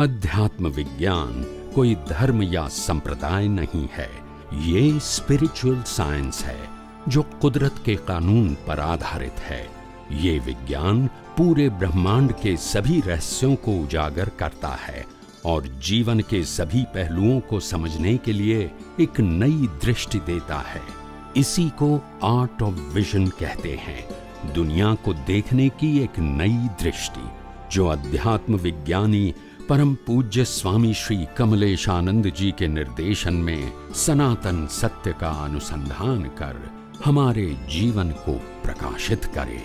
अध्यात्म विज्ञान कोई धर्म या संप्रदाय नहीं है ये स्पिरिचुअल साइंस है जो कुदरत के कानून पर आधारित है ये विज्ञान पूरे ब्रह्मांड के सभी रहस्यों को उजागर करता है और जीवन के सभी पहलुओं को समझने के लिए एक नई दृष्टि देता है इसी को आर्ट ऑफ विजन कहते हैं दुनिया को देखने की एक नई दृष्टि जो अध्यात्म विज्ञानी परम पूज्य स्वामी श्री कमलेशानंद जी के निर्देशन में सनातन सत्य का अनुसंधान कर हमारे जीवन को प्रकाशित करे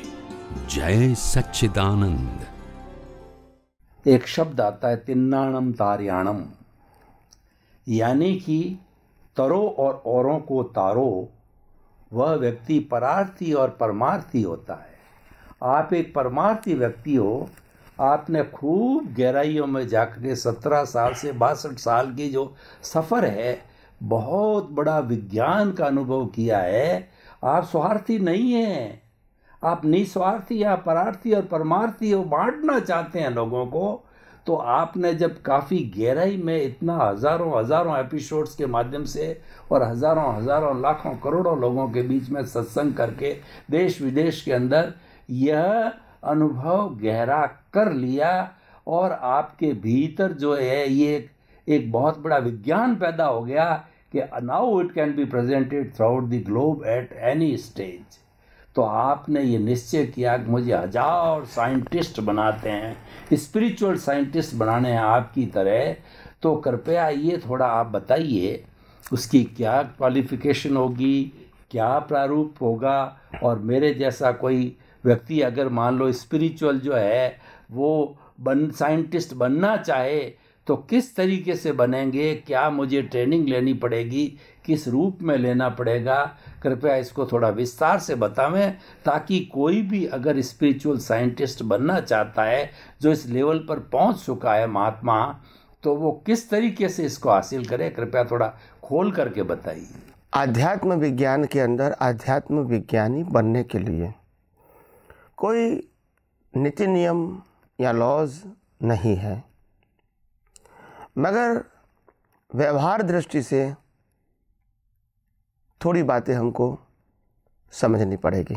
जय सच्चिदानंद एक शब्द आता है तिन्नाणम तारियाणम यानी कि तरो और औरों को तारो वह व्यक्ति परार्थी और परमार्थी होता है आप एक परमार्थी व्यक्ति हो आपने खूब गहराइयों में जाकर सत्रह साल से बासठ साल की जो सफ़र है बहुत बड़ा विज्ञान का अनुभव किया है आप स्वार्थी नहीं हैं आप निस्वार्थी या परार्थी और परमार्थी हो बांटना चाहते हैं लोगों को तो आपने जब काफ़ी गहराई में इतना हज़ारों हज़ारों एपिसोड्स के माध्यम से और हज़ारों हज़ारों लाखों करोड़ों लोगों के बीच में सत्संग करके देश विदेश के अंदर यह अनुभव गहरा कर लिया और आपके भीतर जो है ये एक, एक बहुत बड़ा विज्ञान पैदा हो गया कि now it can be presented throughout the globe at any stage तो आपने ये निश्चय किया कि मुझे हजार साइंटिस्ट बनाते हैं स्पिरिचुअल साइंटिस्ट बनाने हैं आपकी तरह तो कृपया ये थोड़ा आप बताइए उसकी क्या क्वालिफिकेशन होगी क्या प्रारूप होगा और मेरे जैसा कोई व्यक्ति अगर मान लो स्पिरिचुअल जो है वो बन साइंटिस्ट बनना चाहे तो किस तरीके से बनेंगे क्या मुझे ट्रेनिंग लेनी पड़ेगी किस रूप में लेना पड़ेगा कृपया इसको थोड़ा विस्तार से बतावें ताकि कोई भी अगर स्पिरिचुअल साइंटिस्ट बनना चाहता है जो इस लेवल पर पहुंच चुका है महात्मा तो वो किस तरीके से इसको हासिल करे कृपया थोड़ा खोल करके बताइए अध्यात्म विज्ञान के अंदर अध्यात्म विज्ञानी बनने के लिए कोई नीति नियम या लॉज नहीं है मगर व्यवहार दृष्टि से थोड़ी बातें हमको समझनी पड़ेगी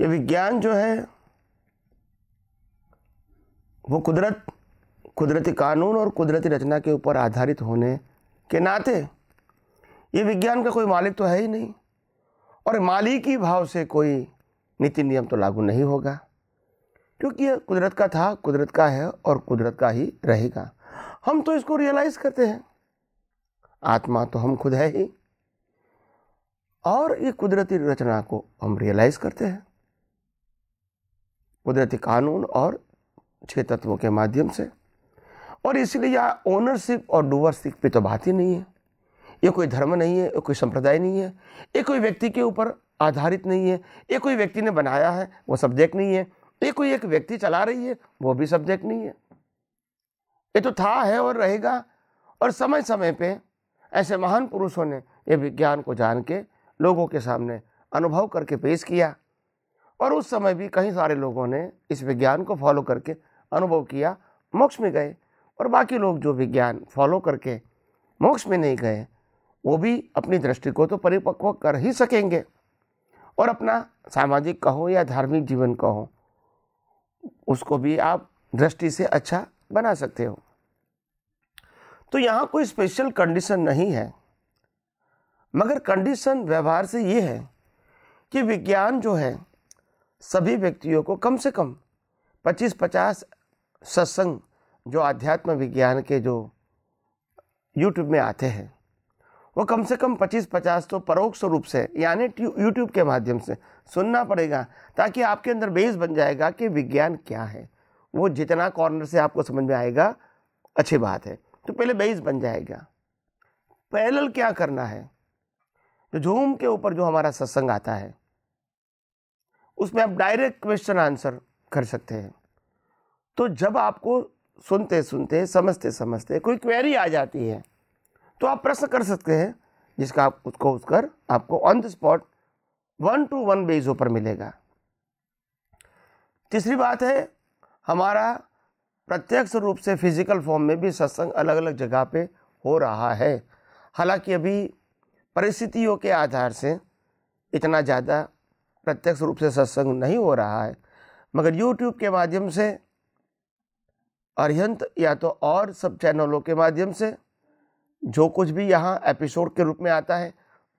ये विज्ञान जो है वो कुदरत कुदरती कानून और कुदरती रचना के ऊपर आधारित होने के नाते ये विज्ञान का कोई मालिक तो है ही नहीं और मालिकी भाव से कोई नीति नियम तो लागू नहीं होगा क्योंकि यह कुदरत का था कुदरत का है और कुदरत का ही रहेगा हम तो इसको रियलाइज़ करते हैं आत्मा तो हम खुद है ही और ये कुदरती रचना को हम रियलाइज़ करते हैं कुदरती कानून और छह तत्वों के माध्यम से और इसलिए यहाँ ओनरशिप और डूवरशिप पे तो बात ही नहीं है ये कोई धर्म नहीं है ये कोई संप्रदाय नहीं है ये कोई व्यक्ति के ऊपर आधारित नहीं है ये कोई व्यक्ति ने बनाया है वो सब्जेक्ट नहीं है ये कोई एक व्यक्ति चला रही है वो भी सब्जेक्ट नहीं है ये तो था है और रहेगा और समय समय पे ऐसे महान पुरुषों ने ये विज्ञान को जान के लोगों के सामने अनुभव करके पेश किया और उस समय भी कई सारे लोगों ने इस विज्ञान को फॉलो करके अनुभव किया मोक्ष में गए और बाकी लोग जो विज्ञान फॉलो करके मोक्ष में नहीं गए वो भी अपनी दृष्टि को तो परिपक्व कर ही सकेंगे और अपना सामाजिक कहो या धार्मिक जीवन कहो उसको भी आप दृष्टि से अच्छा बना सकते हो तो यहाँ कोई स्पेशल कंडीशन नहीं है मगर कंडीशन व्यवहार से ये है कि विज्ञान जो है सभी व्यक्तियों को कम से कम 25-50 सत्संग जो आध्यात्म विज्ञान के जो यूट्यूब में आते हैं वो कम से कम 25-50 तो परोक्ष रूप से यानी यूट्यूब के माध्यम से सुनना पड़ेगा ताकि आपके अंदर बेस बन जाएगा कि विज्ञान क्या है वो जितना कॉर्नर से आपको समझ में आएगा अच्छी बात है तो पहले बेस बन जाएगा पैरल क्या करना है तो झूम के ऊपर जो हमारा सत्संग आता है उसमें आप डायरेक्ट क्वेश्चन आंसर कर सकते हैं तो जब आपको सुनते सुनते समझते समझते कोई क्वेरी आ जाती है तो आप प्रश्न कर सकते हैं जिसका आप उसको उसकर आपको on the spot one two one बेजों पर मिलेगा तीसरी बात है हमारा प्रत्यक्ष रूप से फिजिकल फॉर्म में भी सत्संग अलग अलग जगह पे हो रहा है हालांकि अभी परिस्थितियों के आधार से इतना ज़्यादा प्रत्यक्ष रूप से सत्संग नहीं हो रहा है मगर यूट्यूब के माध्यम से अरिहंत या तो और सब चैनलों के माध्यम से जो कुछ भी यहाँ एपिसोड के रूप में आता है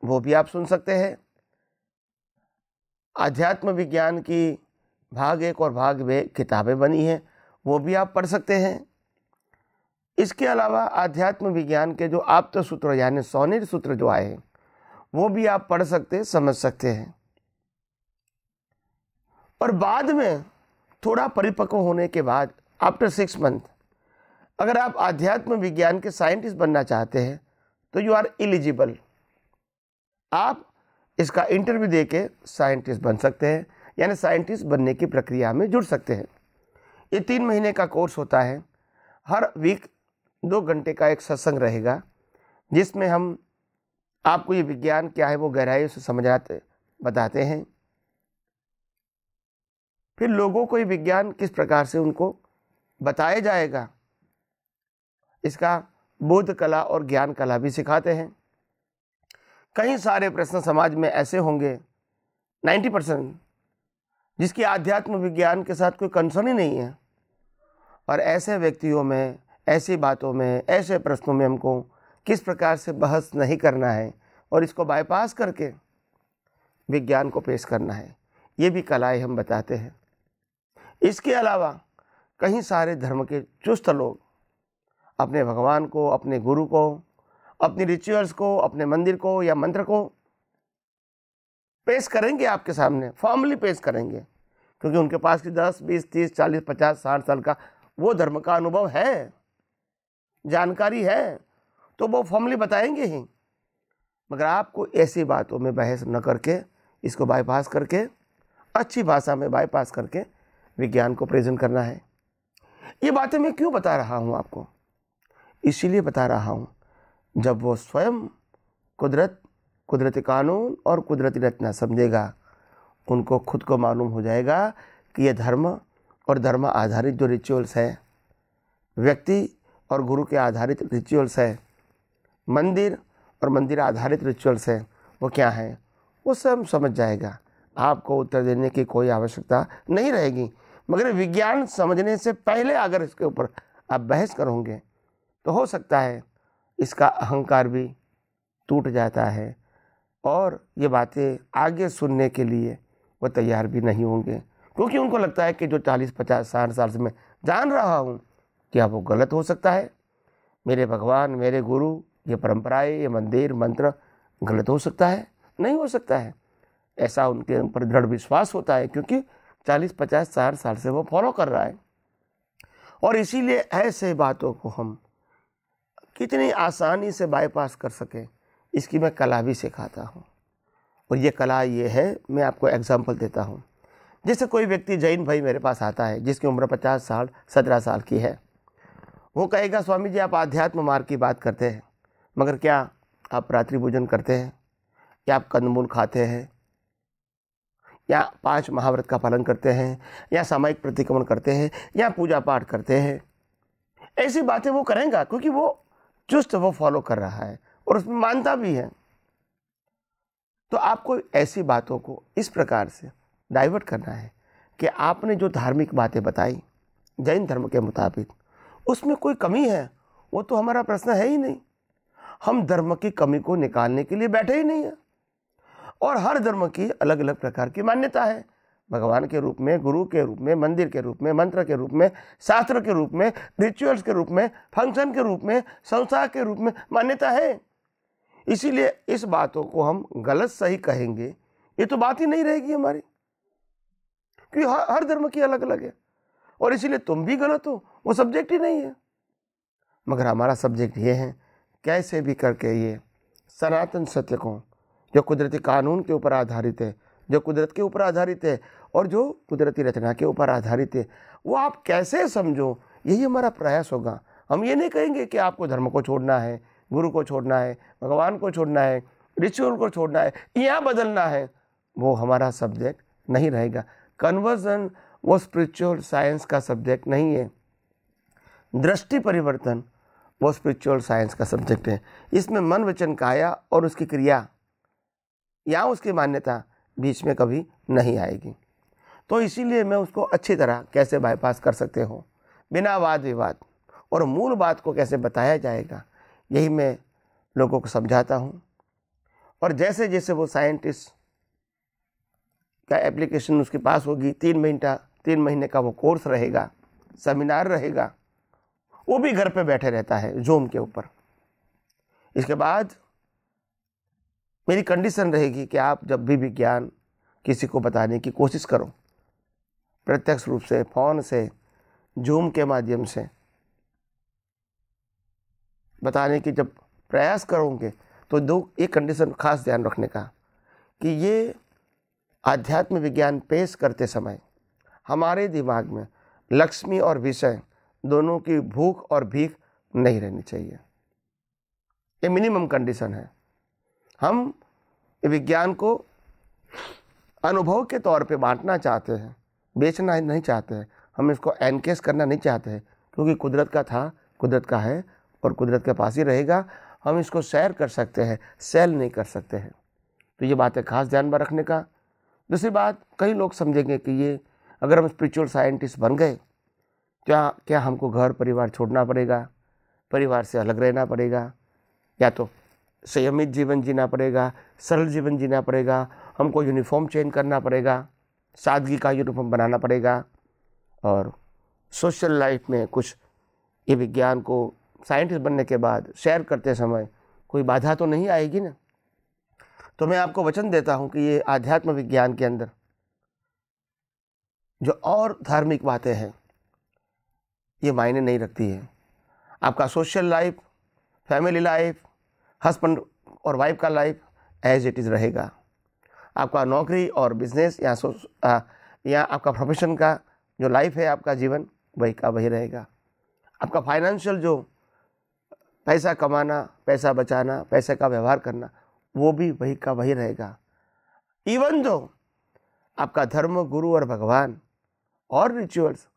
वो भी आप सुन सकते हैं आध्यात्म विज्ञान की भाग एक और भाग वे किताबें बनी हैं वो भी आप पढ़ सकते हैं इसके अलावा आध्यात्म विज्ञान के जो आप तो सूत्र यानी सौनिर सूत्र जो आए हैं वो भी आप पढ़ सकते समझ सकते हैं और बाद में थोड़ा परिपक्व होने के बाद आफ्टर सिक्स मंथ अगर आप आध्यात्म विज्ञान के साइंटिस्ट बनना चाहते हैं तो यू आर एलिजिबल आप इसका इंटरव्यू दे के साइंटिस्ट बन सकते हैं यानी साइंटिस्ट बनने की प्रक्रिया में जुड़ सकते हैं ये तीन महीने का कोर्स होता है हर वीक दो घंटे का एक सत्संग रहेगा जिसमें हम आपको ये विज्ञान क्या है वो गहराई से समझाते बताते हैं फिर लोगों को ये विज्ञान किस प्रकार से उनको बताया जाएगा इसका बोध कला और ज्ञान कला भी सिखाते हैं कई सारे प्रश्न समाज में ऐसे होंगे 90 परसेंट जिसकी आध्यात्म विज्ञान के साथ कोई कंसर्न ही नहीं है और ऐसे व्यक्तियों में ऐसी बातों में ऐसे प्रश्नों में हमको किस प्रकार से बहस नहीं करना है और इसको बाईपास करके विज्ञान को पेश करना है ये भी कलाएं हम बताते हैं इसके अलावा कई सारे धर्म के चुस्त लोग अपने भगवान को अपने गुरु को अपनी रिचुअल्स को अपने मंदिर को या मंत्र को पेश करेंगे आपके सामने फॉर्मली पेश करेंगे क्योंकि उनके पास की दस बीस तीस चालीस पचास साठ साल का वो धर्म का अनुभव है जानकारी है तो वो फॉर्मली बताएंगे ही मगर आपको ऐसी बातों में बहस न करके इसको बाईपास करके अच्छी भाषा में बाईपास करके विज्ञान को प्रेजेंट करना है ये बातें मैं क्यों बता रहा हूँ आपको इसीलिए बता रहा हूँ जब वो स्वयं कुदरत कुदरत कानून और कुदरती रचना समझेगा उनको खुद को मालूम हो जाएगा कि यह धर्म और धर्म आधारित जो रिचुअल्स हैं व्यक्ति और गुरु के आधारित रिचुअल्स हैं मंदिर और मंदिर आधारित रिचुअल्स हैं वो क्या हैं वो स्वयं समझ जाएगा आपको उत्तर देने की कोई आवश्यकता नहीं रहेगी मगर विज्ञान समझने से पहले अगर इसके ऊपर आप बहस करोगे तो हो सकता है इसका अहंकार भी टूट जाता है और ये बातें आगे सुनने के लिए वो तैयार भी नहीं होंगे क्योंकि उनको लगता है कि जो चालीस पचास साठ साल से मैं जान रहा हूँ क्या वो गलत हो सकता है मेरे भगवान मेरे गुरु ये परंपराएं ये मंदिर मंत्र गलत हो सकता है नहीं हो सकता है ऐसा उनके ऊपर दृढ़ विश्वास होता है क्योंकि चालीस पचास साठ साल से वो फॉलो कर रहा है और इसीलिए ऐसे बातों को हम कितनी आसानी से बाईपास कर सकें इसकी मैं कला भी सिखाता हूँ और ये कला ये है मैं आपको एग्ज़ाम्पल देता हूँ जैसे कोई व्यक्ति जैन भाई मेरे पास आता है जिसकी उम्र पचास साल सत्रह साल की है वो कहेगा स्वामी जी आप आध्यात्म मार्ग की बात करते हैं मगर क्या आप रात्रि भोजन करते हैं या आप कंदमूल खाते हैं या पांच महाव्रत का पालन करते हैं या सामायिक प्रतिक्रमण करते हैं या पूजा पाठ करते हैं ऐसी बातें वो करेंगे क्योंकि वो चुस्त वो फॉलो कर रहा है और उसमें मानता भी है तो आपको ऐसी बातों को इस प्रकार से डाइवर्ट करना है कि आपने जो धार्मिक बातें बताई जैन धर्म के मुताबिक उसमें कोई कमी है वो तो हमारा प्रश्न है ही नहीं हम धर्म की कमी को निकालने के लिए बैठे ही नहीं हैं और हर धर्म की अलग अलग प्रकार की मान्यता है भगवान के रूप में गुरु के रूप में मंदिर के रूप में मंत्र के रूप में शास्त्र के रूप में रिचुअल्स के रूप में फंक्शन के रूप में संस्था के रूप में मान्यता है इसीलिए इस बातों को हम गलत सही कहेंगे ये तो बात ही नहीं रहेगी हमारी क्योंकि हर, हर धर्म की अलग अलग है और इसीलिए तुम भी गलत हो वो सब्जेक्ट ही नहीं है मगर हमारा सब्जेक्ट ये है कैसे भी करके ये सनातन सत्य को जो कुदरती कानून के ऊपर आधारित है जो कुदरत के ऊपर आधारित है और जो कुदरती रचना के ऊपर आधारित है वो आप कैसे समझो यही हमारा प्रयास होगा हम ये नहीं कहेंगे कि आपको धर्म को छोड़ना है गुरु को छोड़ना है भगवान को छोड़ना है रिचुअल को छोड़ना है या बदलना है वो हमारा सब्जेक्ट नहीं रहेगा कन्वर्जन वो स्पिरिचुअल साइंस का सब्जेक्ट नहीं है दृष्टि परिवर्तन वो स्पिरिचुअल साइंस का सब्जेक्ट है इसमें मन वचन काया और उसकी क्रिया या उसकी मान्यता बीच में कभी नहीं आएगी तो इसीलिए मैं उसको अच्छी तरह कैसे बाईपास कर सकते हो बिना वाद विवाद और मूल बात को कैसे बताया जाएगा यही मैं लोगों को समझाता हूँ और जैसे जैसे वो साइंटिस्ट का एप्लीकेशन उसके पास होगी तीन महीना तीन महीने का वो कोर्स रहेगा सेमिनार रहेगा वो भी घर पे बैठे रहता है जूम के ऊपर इसके बाद मेरी कंडीशन रहेगी कि आप जब भी विज्ञान किसी को बताने की कोशिश करो प्रत्यक्ष रूप से फ़ोन से जूम के माध्यम से बताने की जब प्रयास करोगे तो दो एक कंडीशन खास ध्यान रखने का कि ये आध्यात्म विज्ञान पेश करते समय हमारे दिमाग में लक्ष्मी और विषय दोनों की भूख और भीख नहीं रहनी चाहिए ये मिनिमम कंडीशन है हम विज्ञान को अनुभव के तौर पे बांटना चाहते हैं बेचना नहीं चाहते हैं हम इसको एनकेस करना नहीं चाहते हैं क्योंकि कुदरत का था कुदरत का है और कुदरत के पास ही रहेगा हम इसको सैर कर सकते हैं सेल नहीं कर सकते हैं तो ये बात है खास ध्यान में रखने का दूसरी बात कई लोग समझेंगे कि ये अगर हम स्पिरिचुअल साइंटिस्ट बन गए क्या क्या हमको घर परिवार छोड़ना पड़ेगा परिवार से अलग रहना पड़ेगा या तो संयमित जीवन जीना पड़ेगा सरल जीवन जीना पड़ेगा हमको यूनिफॉर्म चेंज करना पड़ेगा सादगी का यूनिफॉर्म बनाना पड़ेगा और सोशल लाइफ में कुछ ये विज्ञान को साइंटिस्ट बनने के बाद शेयर करते समय कोई बाधा तो नहीं आएगी ना तो मैं आपको वचन देता हूँ कि ये आध्यात्म विज्ञान के अंदर जो और धार्मिक बातें हैं ये मायने नहीं रखती है आपका social life family life husband और वाइफ का लाइफ एज इट इज़ रहेगा आपका नौकरी और बिजनेस या सो या आपका प्रोफेशन का जो लाइफ है आपका जीवन वही का वही रहेगा आपका फाइनेंशियल जो पैसा कमाना पैसा बचाना पैसे का व्यवहार करना वो भी वही का वही रहेगा इवन जो आपका धर्म गुरु और भगवान और रिचुअल्स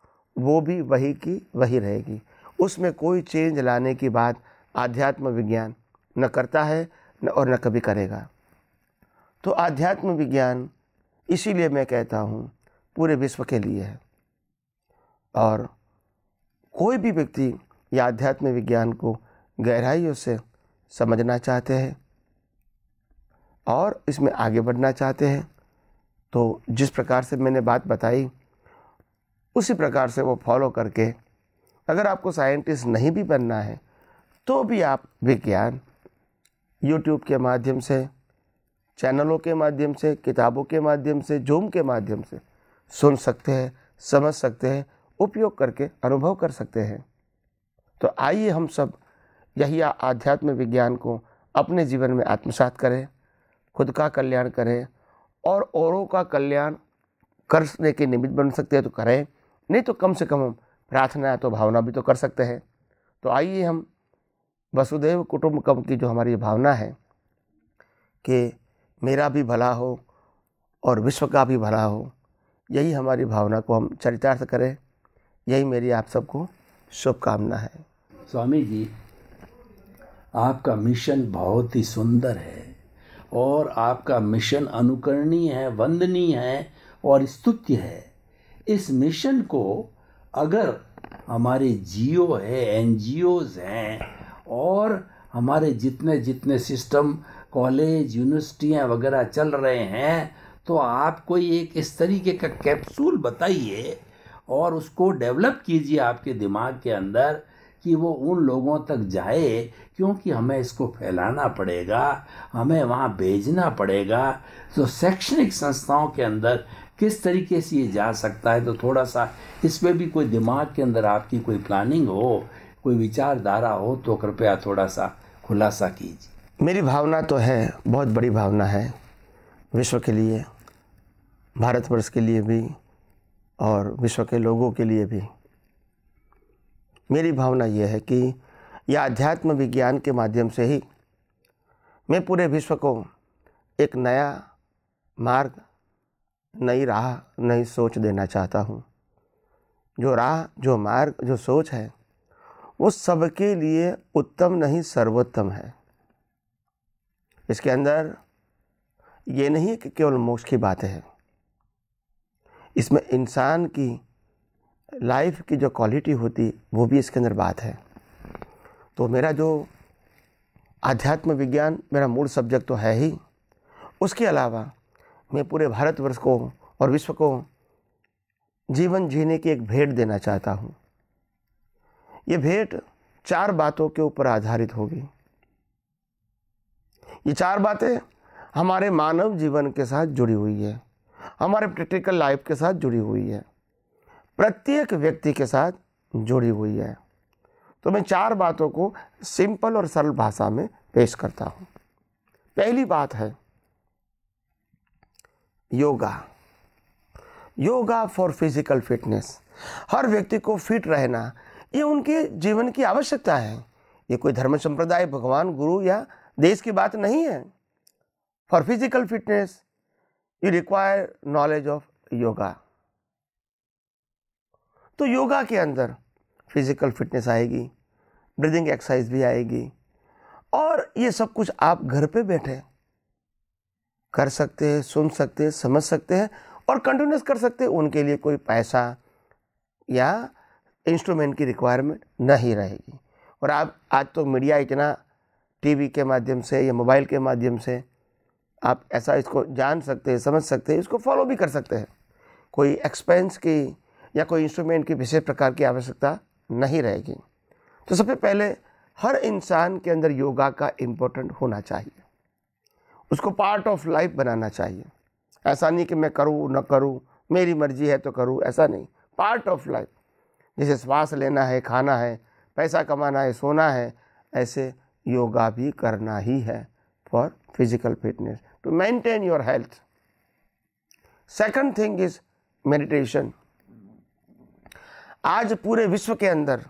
वो भी वही की वही रहेगी उसमें कोई चेंज लाने की बात आध्यात्म विज्ञान न करता है न और न कभी करेगा तो आध्यात्म विज्ञान इसीलिए मैं कहता हूँ पूरे विश्व के लिए है और कोई भी व्यक्ति या आध्यात्म विज्ञान को गहराइयों से समझना चाहते हैं और इसमें आगे बढ़ना चाहते हैं तो जिस प्रकार से मैंने बात बताई उसी प्रकार से वो फॉलो करके अगर आपको साइंटिस्ट नहीं भी बनना है तो भी आप विज्ञान यूट्यूब के माध्यम से चैनलों के माध्यम से किताबों के माध्यम से जूम के माध्यम से सुन सकते हैं समझ सकते हैं उपयोग करके अनुभव कर सकते हैं तो आइए हम सब यही आध्यात्म विज्ञान को अपने जीवन में आत्मसात करें खुद का कल्याण करें और औरों का कल्याण करने के निमित्त बन सकते हैं तो करें नहीं तो कम से कम हम प्रार्थना तो भावना भी तो कर सकते हैं तो आइए हम वसुदेव कुटुम्बकम की जो हमारी भावना है कि मेरा भी भला हो और विश्व का भी भला हो यही हमारी भावना को हम चरितार्थ करें यही मेरी आप सबको शुभकामना है स्वामी जी आपका मिशन बहुत ही सुंदर है और आपका मिशन अनुकरणीय है वंदनीय है और स्तुत्य है इस मिशन को अगर हमारे जियो है एन हैं और हमारे जितने जितने सिस्टम कॉलेज यूनिवर्सिटियाँ वगैरह चल रहे हैं तो आप कोई एक इस तरीके का कैप्सूल बताइए और उसको डेवलप कीजिए आपके दिमाग के अंदर कि वो उन लोगों तक जाए क्योंकि हमें इसको फैलाना पड़ेगा हमें वहाँ भेजना पड़ेगा तो शैक्षणिक संस्थाओं के अंदर किस तरीके से ये जा सकता है तो थोड़ा सा इस पर भी कोई दिमाग के अंदर आपकी कोई प्लानिंग हो कोई विचारधारा हो तो कृपया थोड़ा सा खुलासा कीजिए मेरी भावना तो है बहुत बड़ी भावना है विश्व के लिए भारतवर्ष के लिए भी और विश्व के लोगों के लिए भी मेरी भावना यह है कि यह आध्यात्म विज्ञान के माध्यम से ही मैं पूरे विश्व को एक नया मार्ग नई राह नई सोच देना चाहता हूँ जो राह जो मार्ग जो सोच है वो सबके लिए उत्तम नहीं सर्वोत्तम है इसके अंदर ये नहीं कि केवल मोक्ष की बात है इसमें इंसान की लाइफ की जो क्वालिटी होती वो भी इसके अंदर बात है तो मेरा जो आध्यात्म विज्ञान मेरा मूल सब्जेक्ट तो है ही उसके अलावा मैं पूरे भारतवर्ष को और विश्व को जीवन जीने की एक भेंट देना चाहता हूँ ये भेंट चार बातों के ऊपर आधारित होगी ये चार बातें हमारे मानव जीवन के साथ जुड़ी हुई है हमारे प्रैक्टिकल लाइफ के साथ जुड़ी हुई है प्रत्येक व्यक्ति के साथ जुड़ी हुई है तो मैं चार बातों को सिंपल और सरल भाषा में पेश करता हूं पहली बात है yoga yoga for physical fitness हर व्यक्ति को फिट रहना ये उनके जीवन की आवश्यकता है ये कोई धर्म संप्रदाय भगवान गुरु या देश की बात नहीं है for physical fitness you require knowledge of yoga तो योगा के अंदर फिजिकल फिटनेस आएगी ब्रीदिंग एक्सरसाइज भी आएगी और ये सब कुछ आप घर पे बैठे कर सकते हैं सुन सकते हैं समझ सकते हैं और कंटिन्यूस कर सकते हैं उनके लिए कोई पैसा या इंस्ट्रूमेंट की रिक्वायरमेंट नहीं रहेगी और आप आज तो मीडिया इतना टीवी के माध्यम से या मोबाइल के माध्यम से आप ऐसा इसको जान सकते हैं समझ सकते हैं इसको फॉलो भी कर सकते हैं कोई एक्सपेंस की या कोई इंस्ट्रूमेंट की विशेष प्रकार की आवश्यकता नहीं रहेगी तो सबसे पहले हर इंसान के अंदर योगा का इम्पोर्टेंट होना चाहिए उसको पार्ट ऑफ लाइफ बनाना चाहिए ऐसा नहीं कि मैं करूँ न करूँ मेरी मर्जी है तो करूँ ऐसा नहीं पार्ट ऑफ लाइफ जैसे श्वास लेना है खाना है पैसा कमाना है सोना है ऐसे योगा भी करना ही है for physical fitness to maintain your health second thing is meditation आज पूरे विश्व के अंदर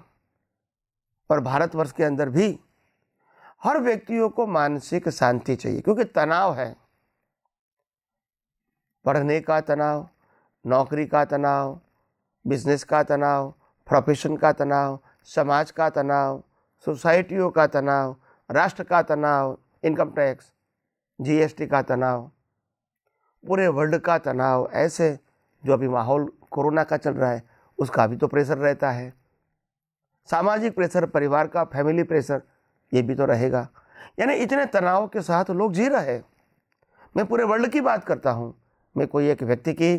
और भारतवर्ष के अंदर भी हर व्यक्तियों को मानसिक शांति चाहिए क्योंकि तनाव है पढ़ने का तनाव नौकरी का तनाव बिजनेस का तनाव प्रोफेशन का तनाव समाज का तनाव सोसाइटियों का तनाव राष्ट्र का तनाव इनकम टैक्स जीएसटी का तनाव पूरे वर्ल्ड का तनाव ऐसे जो अभी माहौल कोरोना का चल रहा है उसका भी तो प्रेशर रहता है सामाजिक प्रेशर परिवार का फैमिली प्रेशर ये भी तो रहेगा यानी इतने तनाव के साथ लोग जी रहे हैं मैं पूरे वर्ल्ड की बात करता हूँ मैं कोई एक व्यक्ति की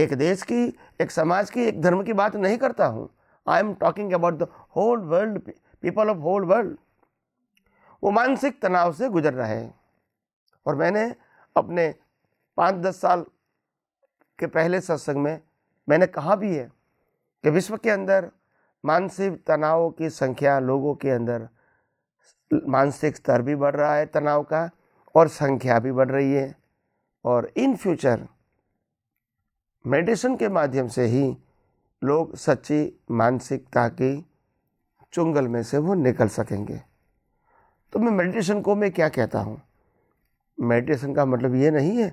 एक देश की एक समाज की एक धर्म की बात नहीं करता हूँ I am talking about the whole world people of whole world वो मानसिक तनाव से गुजर रहे हैं और मैंने अपने पाँच दस साल के पहले सत्संग में मैंने कहा भी है कि विश्व के अंदर मानसिक तनाव की संख्या लोगों के अंदर मानसिक स्तर भी बढ़ रहा है तनाव का और संख्या भी बढ़ रही है और इन फ्यूचर मेडिसिन के माध्यम से ही लोग सच्ची मानसिकता की चुंगल में से वो निकल सकेंगे तो मैं मेडिटेशन को मैं क्या कहता हूँ मेडिटेशन का मतलब ये नहीं है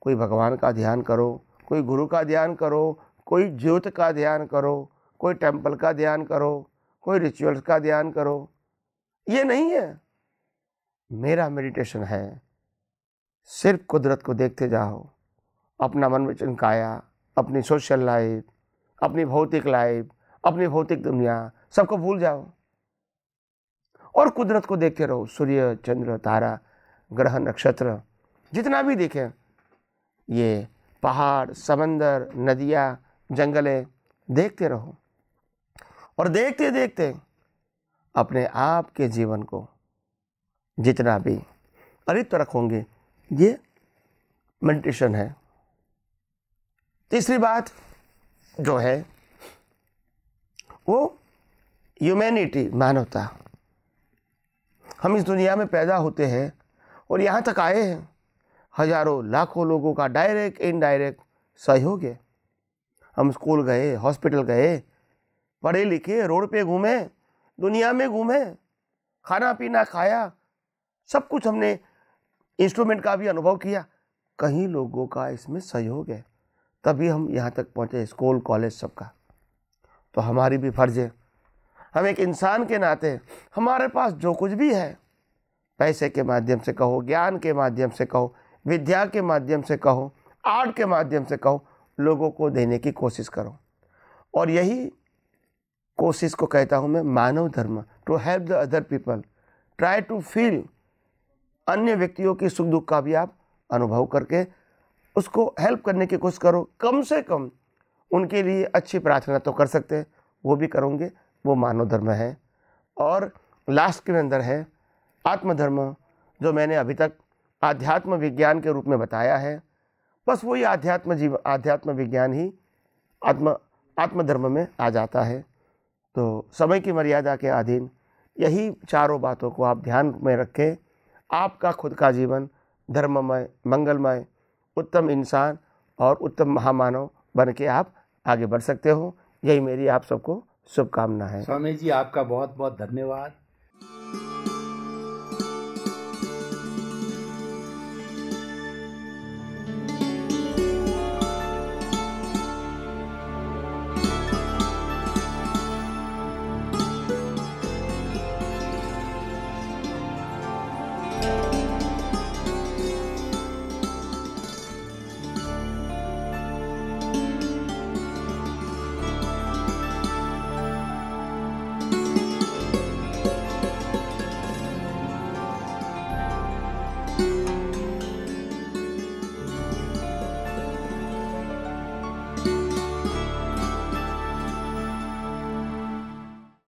कोई भगवान का ध्यान करो कोई गुरु का ध्यान करो कोई ज्योत का ध्यान करो कोई टेम्पल का ध्यान करो कोई रिचुअल्स का ध्यान करो ये नहीं है मेरा मेडिटेशन है सिर्फ कुदरत को देखते जाओ अपना मन में चिंकाया अपनी सोशल लाइफ अपनी भौतिक लाइफ अपनी भौतिक दुनिया सबको भूल जाओ और कुदरत को देखते रहो सूर्य चंद्र तारा ग्रह नक्षत्र जितना भी देखें ये पहाड़ समंदर नदियाँ जंगलें देखते रहो और देखते देखते अपने आप के जीवन को जितना भी अरित रखोगे ये मेडिटेशन है तीसरी बात जो है वो ह्यूमैनिटी मानवता हम इस दुनिया में पैदा होते हैं और यहाँ तक आए हैं हजारों लाखों लोगों का डायरेक्ट इनडायरेक्ट सहयोग है हम स्कूल गए हॉस्पिटल गए पढ़े लिखे रोड पे घूमे दुनिया में घूमे खाना पीना खाया सब कुछ हमने इंस्ट्रूमेंट का भी अनुभव किया कहीं लोगों का इसमें सहयोग है तभी हम यहाँ तक पहुँचे स्कूल कॉलेज सबका तो हमारी भी फर्ज है हम एक इंसान के नाते हमारे पास जो कुछ भी है पैसे के माध्यम से कहो ज्ञान के माध्यम से कहो विद्या के माध्यम से कहो आर्ट के माध्यम से कहो लोगों को देने की कोशिश करो और यही कोशिश को कहता हूँ मैं मानव धर्म to help the other people try to feel अन्य व्यक्तियों की सुख दुख का भी आप अनुभव करके उसको हेल्प करने की कोशिश करो कम से कम उनके लिए अच्छी प्रार्थना तो कर सकते हैं वो भी करोगे वो मानव धर्म है और लास्ट के अंदर है आत्मधर्म जो मैंने अभी तक आध्यात्म विज्ञान के रूप में बताया है बस वही आध्यात्म जीव आध्यात्म विज्ञान ही आत्म आत्मधर्म में आ जाता है तो समय की मर्यादा के अधीन यही चारों बातों को आप ध्यान में रखें आपका खुद का जीवन धर्ममय मंगलमय उत्तम इंसान और उत्तम महामानव बन के आप आगे बढ़ सकते हो यही मेरी आप सबको शुभकामना है स्वामी जी आपका बहुत बहुत धन्यवाद